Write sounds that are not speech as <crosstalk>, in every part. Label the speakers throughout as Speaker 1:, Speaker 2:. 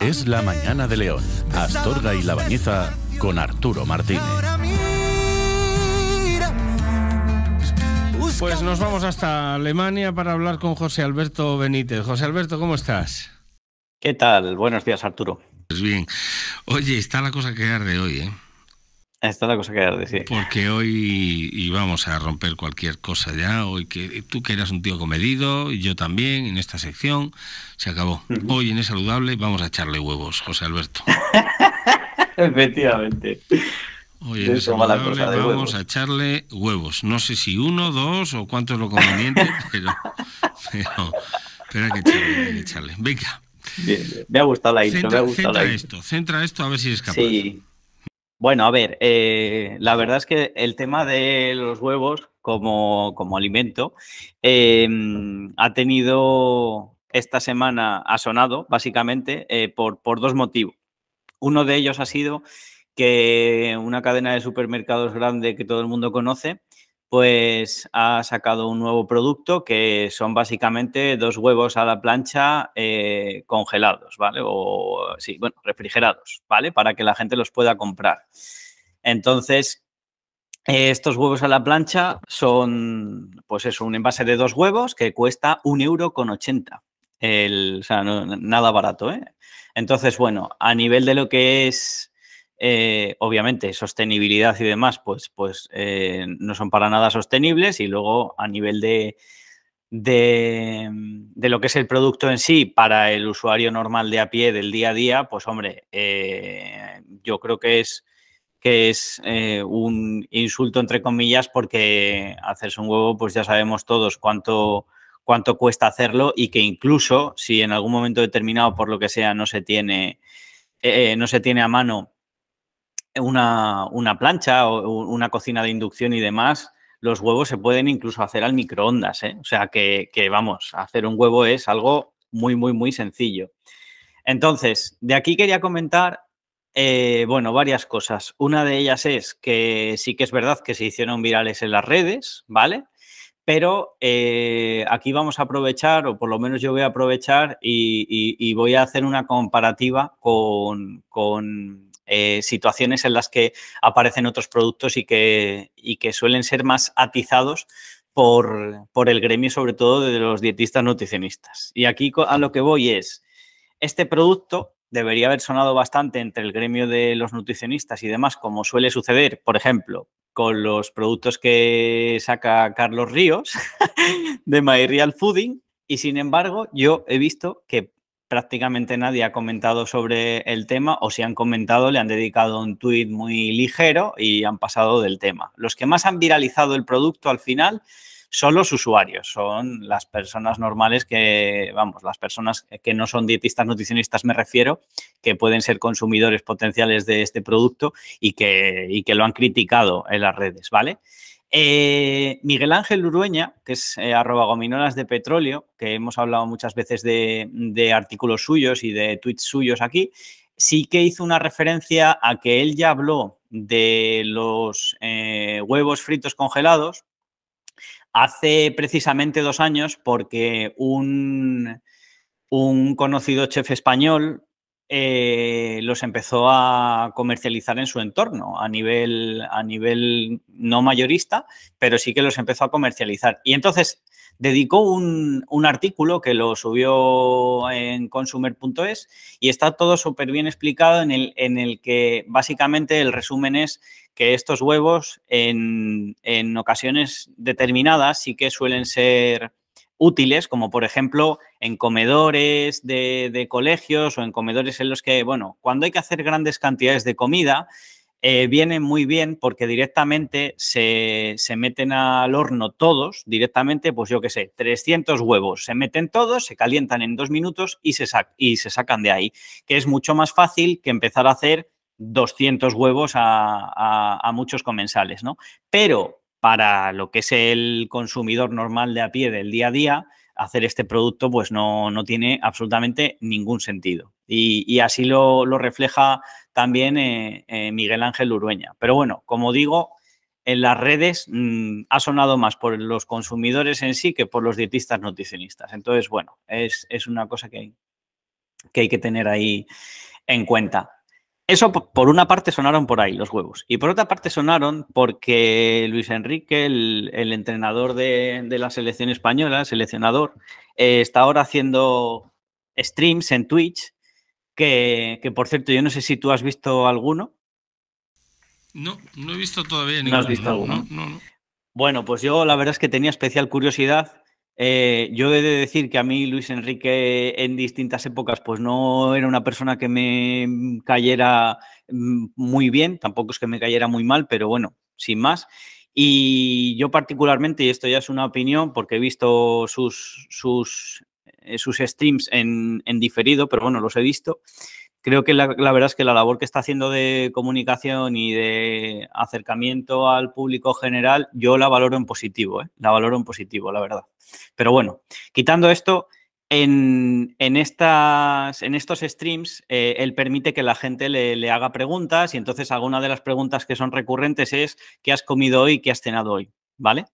Speaker 1: Es la mañana de León, Astorga y La Bañeza con Arturo Martínez. Pues nos vamos hasta Alemania para hablar con José Alberto Benítez. José Alberto, ¿cómo estás? ¿Qué tal? Buenos días, Arturo. Pues bien. Oye, está la cosa que arde hoy, ¿eh? Esta es la cosa que Porque hoy vamos a romper cualquier cosa ya. Hoy que eh, tú que eras un tío comedido, y yo también, en esta sección, se acabó. Hoy en Es Saludable vamos a echarle huevos, José Alberto.
Speaker 2: <laughs> Efectivamente.
Speaker 1: Hoy en Es vamos a echarle huevos. No sé si uno, dos o cuánto es lo conveniente, <laughs> pero, espera que echarle, Venga. Me ha gustado la intro, centra, me ha esto, centra esto a ver si es capaz.
Speaker 2: Bueno, a ver, eh, la verdad es que el tema de los huevos como, como alimento em, ha tenido esta semana, ha sonado básicamente eh, por, por dos motivos. Uno de ellos ha sido que una cadena de supermercados grande que todo el mundo conoce pues ha sacado un nuevo producto que son básicamente dos huevos a la plancha eh, congelados, ¿vale? O sí, bueno, refrigerados, ¿vale? Para que la gente los pueda comprar. Entonces, eh, estos huevos a la plancha son, pues es un envase de dos huevos que cuesta un euro con ochenta. o sea, nada barato, ¿eh? Entonces, bueno, a nivel de lo que es eh, obviamente sostenibilidad y demás, pues, pues eh, no son para nada sostenibles y luego a nivel mm, de, lo que es el producto en sí para el usuario normal de a pie del día a día, pues hombre, eh, yo creo que es que es un insulto entre comillas porque hacerse un huevo, pues ya sabemos todos cuánto cuánto cuesta hacerlo y que incluso si en algún momento determinado por lo que sea no se tiene no se tiene a mano una, plancha o una cocina de inducción y demás, los huevos se pueden incluso hacer al microondas. ¿eh? O sea que, que, vamos, hacer un huevo es algo muy, muy, muy sencillo. Entonces, de aquí quería comentar, eh, bueno, varias cosas. Una de ellas es que sí que es verdad que se hicieron virales en las redes, ¿vale? Pero eh, aquí vamos a aprovechar, o por lo menos yo voy a aprovechar y, voy a hacer una comparativa con eh, situaciones en las que aparecen otros productos y que, que suelen ser más atizados por, por, el gremio, sobre todo de los dietistas nutricionistas. Y aquí a lo que voy es, este producto debería haber sonado bastante entre el gremio de los nutricionistas y demás, como suele suceder, por ejemplo, con los productos que saca Carlos Ríos <laughs> de My Fooding, y sin embargo, yo he visto que prácticamente nadie ha comentado sobre el tema o si han comentado le han dedicado un tuit muy ligero y han pasado del tema. Los que más han viralizado el producto al final son los usuarios, son las personas normales que, vamos, las personas que no son dietistas, nutricionistas me refiero, que pueden ser consumidores potenciales de este producto y que, y que lo han criticado en las redes, ¿vale? Eh, Miguel Ángel Urueña, que es eh, arroba gominolas de petróleo, que hemos hablado muchas veces de, artículos suyos y de tweets suyos aquí, sí que hizo una referencia a que él ya habló de los eh, huevos fritos congelados hace precisamente dos años porque un, un conocido chef español eh, los empezó a comercializar en su entorno, a nivel, a nivel no mayorista, pero sí que los empezó a comercializar. Y entonces dedicó un, artículo que lo subió en consumer.es y está todo súper bien explicado en el, en el que básicamente el resumen es que estos huevos en, en ocasiones determinadas sí que suelen ser útiles, como por ejemplo en comedores de, colegios o en comedores en los que, bueno, cuando hay que hacer grandes cantidades de comida, eh, vienen muy bien porque directamente se, meten al horno todos, directamente, pues yo qué sé, 300 huevos, se meten todos, se calientan en dos minutos y se, y se sacan de ahí, que es mucho más fácil que empezar a hacer 200 huevos a muchos comensales, ¿no? Pero para lo que es el consumidor normal de a pie del día a día, hacer este producto pues no, tiene absolutamente ningún sentido. Y, así lo, refleja también eh, eh, Miguel Ángel Urueña. Pero bueno, como digo, en las redes mm, ha sonado más por los consumidores en sí que por los dietistas nutricionistas. Entonces, bueno, es, es una cosa que hay que tener ahí en cuenta. Eso por una parte sonaron por ahí los huevos y por otra parte sonaron porque Luis Enrique, el, entrenador de, la selección española, seleccionador, eh, está ahora haciendo streams en Twitch, que, por cierto yo no sé si tú has visto alguno.
Speaker 1: No, no he visto todavía ninguno. No has visto alguno.
Speaker 2: Bueno, pues yo la verdad es que tenía especial curiosidad eh, yo he de decir que a mí Luis Enrique en distintas épocas pues no era una persona que me cayera mm, muy bien, tampoco es que me cayera muy mal, pero bueno, sin más. Y yo particularmente, y esto ya es una opinión porque he visto sus, sus, eh, streams en, en diferido, pero bueno, los he visto, creo que la, verdad es que la labor que está haciendo de comunicación y de acercamiento al público general, yo la valoro en positivo, ¿eh? la valoro en positivo, la verdad. Pero bueno, quitando esto, en, estas, en estos streams eh, él permite que la gente le, le, haga preguntas y entonces alguna de las preguntas que son recurrentes es ¿qué has comido hoy? ¿Qué has cenado hoy? ¿Vale?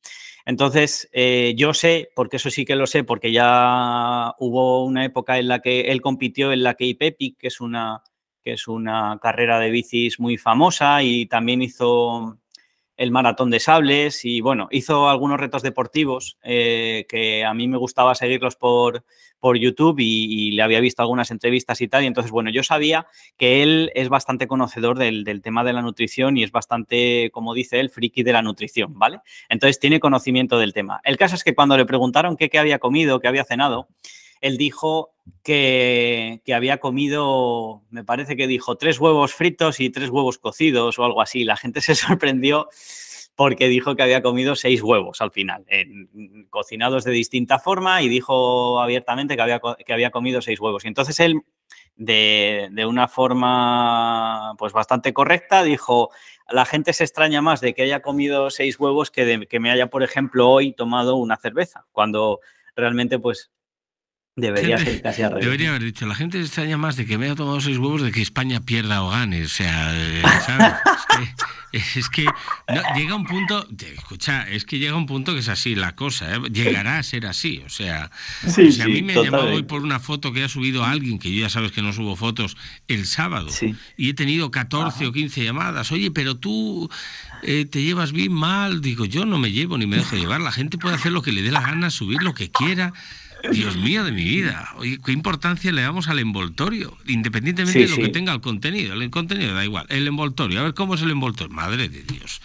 Speaker 2: Entonces, eh, yo sé, porque eso sí que lo sé, porque ya hubo una época en la que él compitió en la Cape Epic, que es una, que es una carrera de bicis muy famosa, y también hizo el maratón de sables y bueno, hizo algunos retos deportivos eh, que a mí me gustaba seguirlos por, por YouTube y, le había visto algunas entrevistas y tal. Y entonces, bueno, yo sabía que él es bastante conocedor del, tema de la nutrición y es bastante, como dice él, friki de la nutrición, ¿vale? Entonces tiene conocimiento del tema. El caso es que cuando le preguntaron qué, qué había comido, qué había cenado, él dijo que, había comido, me parece que dijo, tres huevos fritos y tres huevos cocidos o algo así. La gente se <laughs> sorprendió porque dijo que había comido seis huevos al final, cocinados de distinta forma y dijo abiertamente que había, que había comido seis huevos. Y entonces él, de, de una forma pues bastante correcta, dijo, la gente se extraña más de que haya comido seis huevos que de que me haya, por ejemplo, hoy tomado una cerveza, cuando realmente pues Debería haber
Speaker 1: dicho, la gente se extraña más de que me haya tomado seis huevos de que España pierda o gane. O sea, eh, <laughs> ¿sabes? es que, llega un punto, escucha, es que llega un punto que es así la cosa, ¿eh? llegará a ser así. O sea, a mí me ha llamado hoy por una foto que ha subido alguien, que yo ya sabes que no subo fotos, el sábado, y he tenido 14 o 15 llamadas. Oye, pero tú eh, te llevas bien mal. Digo, yo no me llevo ni me dejo llevar. La gente puede hacer lo que le dé la gana, subir lo que quiera. Dios mío de mi vida, qué importancia le damos al envoltorio, independientemente de lo que tenga el contenido. El contenido da igual, el envoltorio, a ver cómo es el envoltorio, madre de Dios.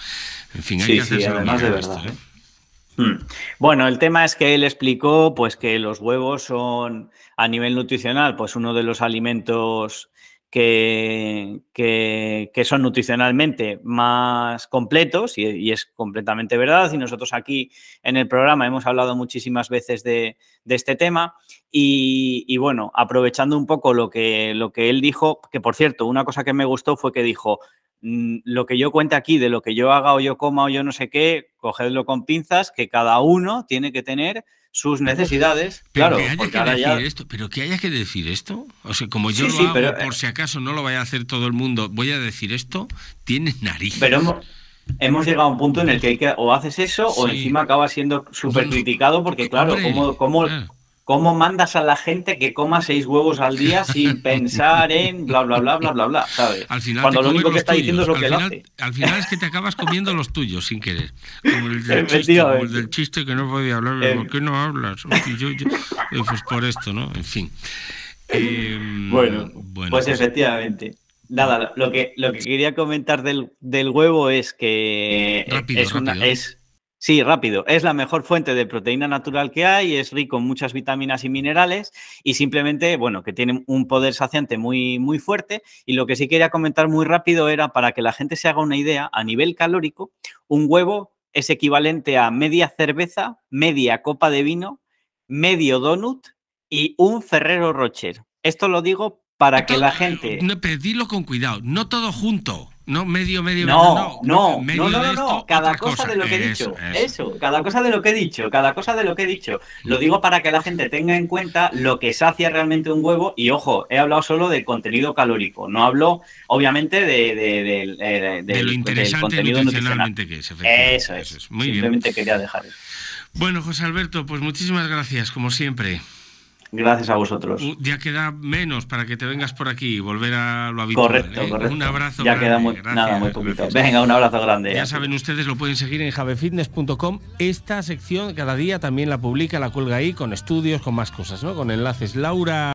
Speaker 1: En fin, hay que hacerse además de Esto, ¿eh?
Speaker 2: hmm. Bueno, el tema es que él explicó pues que los huevos son a nivel nutricional pues uno de los alimentos que, son nutricionalmente más completos y, es completamente verdad. Y nosotros aquí en el programa hemos hablado muchísimas veces de, este tema. Y, bueno, aprovechando un poco lo que, lo que él dijo, que por cierto, una cosa que me gustó fue que dijo, mm, lo que yo cuente aquí de lo que yo haga o yo coma o yo no sé qué, cogedlo con pinzas, que cada uno tiene que tener sus necesidades. claro, que haya que decir
Speaker 1: esto, pero que haya que decir esto. O sea, como yo eh, por si acaso no lo vaya a hacer todo el mundo, voy a decir esto, tienes nariz. Pero
Speaker 2: hemos, llegado a un punto en el que, hay o haces eso o encima acaba siendo súper criticado porque, claro, como... ¿Cómo mandas a la gente que coma seis huevos al día sin <laughs> pensar en bla, bla, bla, bla, bla, bla? ¿sabes? Al final Cuando lo único que está diciendo es lo que hace.
Speaker 1: Al final es que te acabas comiendo los tuyos sin querer. Como el del, chiste, que no podía hablar. Eh. ¿Por qué no hablas? Eh, pues por esto, ¿no? En fin. Em, bueno, pues, efectivamente.
Speaker 2: Nada, lo que, lo que quería comentar del, del huevo es que rápido, es, Una, ¿eh? es, Sí, rápido. Es la mejor fuente de proteína natural que hay, es rico en muchas vitaminas y minerales y simplemente, bueno, que tiene un poder saciante muy, muy fuerte. Y lo que sí quería comentar muy rápido era para que la gente se haga una idea, a nivel calórico, un huevo es equivalente a media cerveza, media copa de vino, medio donut y un Ferrero Rocher. Esto lo digo para que
Speaker 1: la gente... No, pedílo con cuidado, no todo junto. No, medio, medio, no, no, no, no, no, no, cada cosa, de lo que he dicho,
Speaker 2: eso. cada cosa de lo que he dicho, cada cosa de lo que he dicho. Lo mm. digo para que la gente tenga en cuenta lo que sacia realmente un huevo y ojo, he hablado solo de contenido calórico, no hablo obviamente de, de, lo interesante contenido nutricionalmente que es, Eso es, Muy simplemente quería
Speaker 1: dejar eso. Bueno, José Alberto, pues muchísimas gracias, como siempre. Gracias a vosotros. Ya queda menos para que te vengas por aquí y volver a lo habitual. Correcto, ¿eh? Un abrazo ya queda poquito. Venga, un abrazo grande. Ya saben ustedes, lo pueden seguir en javefitness.com. Esta sección cada día también la publica, la cuelga ahí con estudios, con más cosas, ¿no? Con enlaces. Laura.